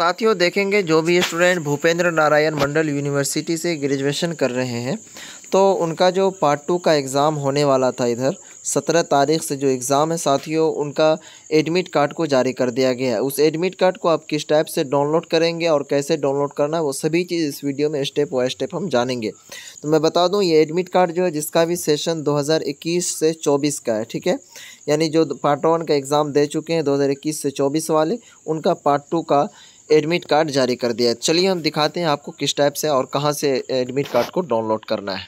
साथियों देखेंगे जो भी स्टूडेंट भूपेंद्र नारायण मंडल यूनिवर्सिटी से ग्रेजुएशन कर रहे हैं तो उनका जो पार्ट टू का एग्ज़ाम होने वाला था इधर सत्रह तारीख से जो एग्ज़ाम है साथियों उनका एडमिट कार्ड को जारी कर दिया गया है उस एडमिट कार्ड को आप किस टाइप से डाउनलोड करेंगे और कैसे डाउनलोड करना है वो सभी चीज़ इस वीडियो में स्टेप बाई स्टेप हम जानेंगे तो मैं बता दूँ ये एडमिट कार्ड जो है जिसका भी सेशन दो से चौबीस का है ठीक है यानी जो पार्ट वन का एग्ज़ाम दे चुके हैं दो से चौबीस वाले उनका पार्ट टू का एडमिट कार्ड जारी कर दिया है चलिए हम दिखाते हैं आपको किस टाइप से और कहाँ से एडमिट कार्ड को डाउनलोड करना है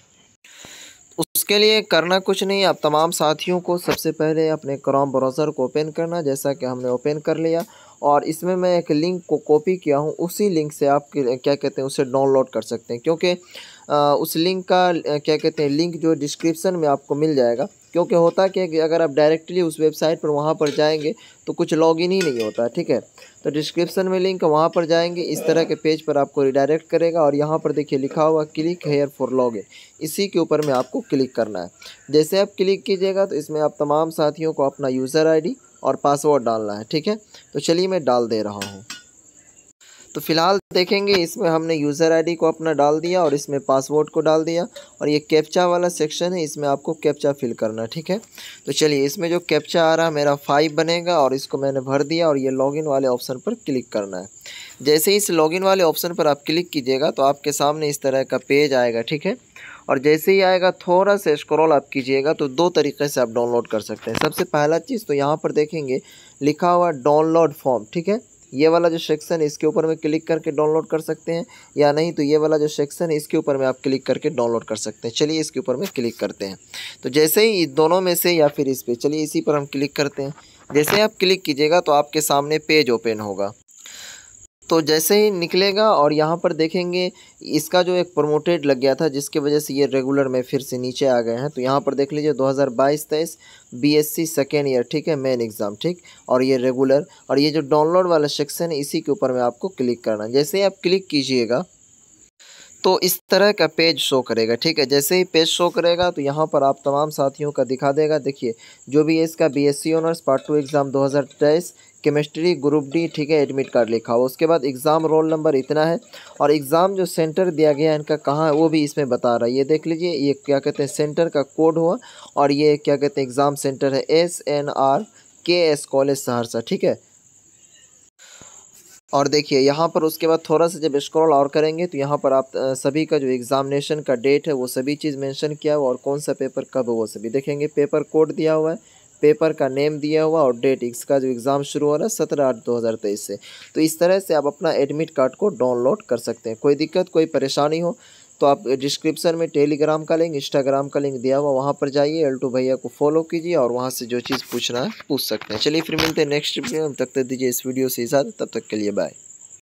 उसके लिए करना कुछ नहीं आप तमाम साथियों को सबसे पहले अपने क्रॉम ब्राउज़र को ओपन करना जैसा कि हमने ओपन कर लिया और इसमें मैं एक लिंक को कॉपी किया हूँ उसी लिंक से आप क्या कहते हैं उसे डाउनलोड कर सकते हैं क्योंकि उस लिंक का क्या कहते हैं लिंक जो डिस्क्रिप्शन में आपको मिल जाएगा क्योंकि होता क्या कि अगर आप डायरेक्टली उस वेबसाइट पर वहाँ पर जाएंगे तो कुछ लॉगिन ही नहीं होता ठीक है तो डिस्क्रिप्शन में लिंक वहाँ पर जाएंगे इस तरह के पेज पर आपको रिडायरेक्ट करेगा और यहाँ पर देखिए लिखा हुआ क्लिक हेयर फॉर लॉगिन इसी के ऊपर में आपको क्लिक करना है जैसे आप क्लिक कीजिएगा तो इसमें आप तमाम साथियों को अपना यूज़र आई और पासवर्ड डालना है ठीक है तो चलिए मैं डाल दे रहा हूँ तो फिलहाल देखेंगे इसमें हमने यूज़र आईडी को अपना डाल दिया और इसमें पासवर्ड को डाल दिया और ये कैप्चा वाला सेक्शन है इसमें आपको कैप्चा फिल करना ठीक है तो चलिए इसमें जो कैप्चा आ रहा है मेरा फाइव बनेगा और इसको मैंने भर दिया और ये लॉगिन वाले ऑप्शन पर क्लिक करना है जैसे ही इस लॉगिन वाले ऑप्शन पर आप क्लिक कीजिएगा तो आपके सामने इस तरह का पेज आएगा ठीक है और जैसे ही आएगा थोड़ा सा स्क्रॉल आप कीजिएगा तो दो तरीके से आप डाउनलोड कर सकते हैं सबसे पहला चीज़ तो यहाँ पर देखेंगे लिखा हुआ डाउनलोड फॉर्म ठीक है ये वाला जो सेक्शन है इसके ऊपर में क्लिक करके डाउनलोड कर सकते हैं या नहीं तो ये वाला जो सेक्शन है इसके ऊपर में आप क्लिक करके डाउनलोड कर सकते हैं चलिए इसके ऊपर में क्लिक करते हैं तो जैसे ही दोनों में से या फिर इस पर चलिए इसी पर हम क्लिक करते हैं जैसे आप क्लिक कीजिएगा तो आपके सामने पेज ओपन होगा तो जैसे ही निकलेगा और यहाँ पर देखेंगे इसका जो एक प्रमोटेड लग गया था जिसके वजह से ये रेगुलर में फिर से नीचे आ गए हैं तो यहाँ पर देख लीजिए 2022-23 बीएससी सेकेंड ईयर ठीक है मेन एग्ज़ाम ठीक और ये रेगुलर और ये जो डाउनलोड वाला सेक्शन है इसी के ऊपर में आपको क्लिक करना जैसे ही आप क्लिक कीजिएगा तो इस तरह का पेज शो करेगा ठीक है जैसे ही पेज शो करेगा तो यहाँ पर आप तमाम साथियों का दिखा देगा देखिए जो भी है इसका BSc honours part two exam 2023 chemistry group D ठीक है एडमिट कार्ड लिखा हुआ उसके बाद एग्ज़ाम रोल नंबर इतना है और एग्ज़ाम जो सेंटर दिया गया है इनका कहाँ है वो भी इसमें बता रहा है ये देख लीजिए ये क्या कहते हैं सेंटर का कोड हुआ और ये क्या कहते हैं एग्ज़ाम सेंटर है S N R K S college Saharsa ठीक है और देखिए यहाँ पर उसके बाद थोड़ा सा जब स्क्रॉल और करेंगे तो यहाँ पर आप सभी का जो एग्ज़ामिनेशन का डेट है वो सभी चीज़ मेंशन किया हुआ और कौन सा पेपर कब है वो सभी देखेंगे पेपर कोड दिया हुआ है पेपर का नेम दिया हुआ और डेट इसका जो एग्ज़ाम शुरू हो रहा है सत्रह आठ दो हज़ार तेईस से तो इस तरह से आप अपना एडमिट कार्ड को डाउनलोड कर सकते हैं कोई दिक्कत कोई परेशानी हो तो आप डिस्क्रिप्शन में टेलीग्राम का लिंक इंस्टाग्राम का लिंक दिया हुआ वहाँ पर जाइए एल्टू भैया को फॉलो कीजिए और वहाँ से जो चीज़ पूछना है पूछ सकते हैं चलिए फिर मिलते हैं नेक्स्ट वीडियो तब तक दीजिए इस वीडियो से इजाज़त तब तक के लिए बाय